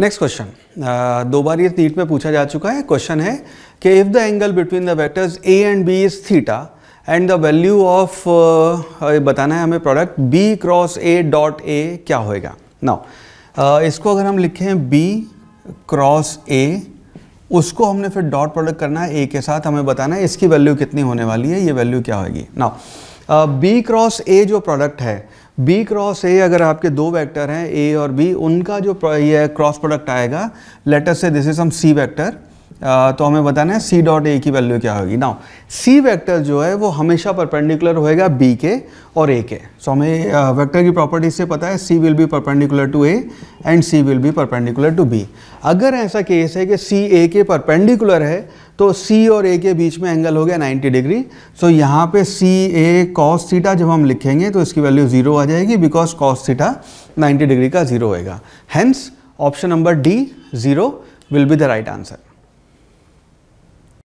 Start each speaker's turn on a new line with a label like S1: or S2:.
S1: next question uh, दो बार ये NEET में पूछा जा चुका है क्वेश्चन है कि if the angle between the vectors A and B is theta and the value of बताना है हमें product B cross A dot A क्या होएगा नाउ uh, इसको अगर हम लिखें बी क्रॉस ए उसको हमने फिर डॉट प्रोडक्ट करना है ए के साथ हमें बताना है इसकी वैल्यू कितनी होने वाली है ये वैल्यू क्या होगी नाउ बी क्रॉस ए जो प्रोडक्ट है बी क्रॉस ए अगर आपके दो वेक्टर हैं ए और बी उनका जो ये क्रॉस प्रोडक्ट आएगा लेटर से this is some C vector तो हमें बताना है सी डॉट ए की वैल्यू क्या होगी नाउ सी वेक्टर जो है वो हमेशा परपेंडिकुलर होएगा बी के और ए के सो हमें वेक्टर की प्रॉपर्टी से पता है C will be perpendicular to A and C will be perpendicular to B अगर ऐसा केस है कि सी ए के परपेंडिकुलर है तो सी और ए के बीच में एंगल हो गया 90 डिग्री सो so, यहाँ पे सी ए कॉस थीटा जब हम लिखेंगे तो इसकी वैल्यू ज़ीरो आ जाएगी बिकॉज कॉस थीटा 90 डिग्री का ज़ीरो होएगा hence option number D zero will be the right answer